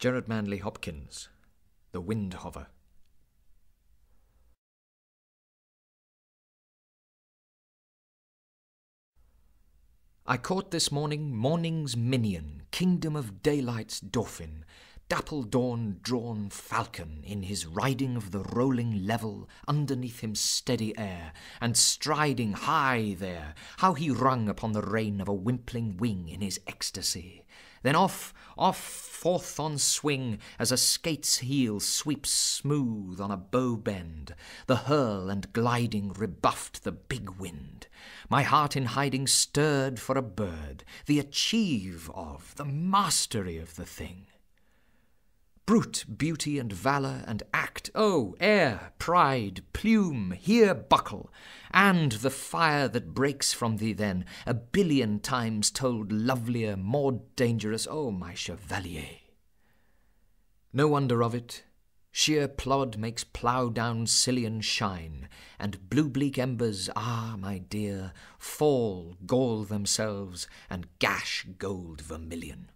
Gerard Manley Hopkins, The Wind Hover. I caught this morning morning's minion, kingdom of daylight's dauphin, dapple dawn drawn falcon in his riding of the rolling level underneath him steady air and striding high there how he rung upon the rein of a wimpling wing in his ecstasy then off, off, forth on swing, as a skate's heel sweeps smooth on a bow bend. The hurl and gliding rebuffed the big wind. My heart in hiding stirred for a bird, the achieve of, the mastery of the thing brute, beauty and valour and act, oh, air, pride, plume, here buckle, and the fire that breaks from thee then, a billion times told lovelier, more dangerous, oh, my chevalier. No wonder of it, sheer plod makes plough down sillion shine, and blue bleak embers, ah, my dear, fall, gall themselves, and gash gold vermilion.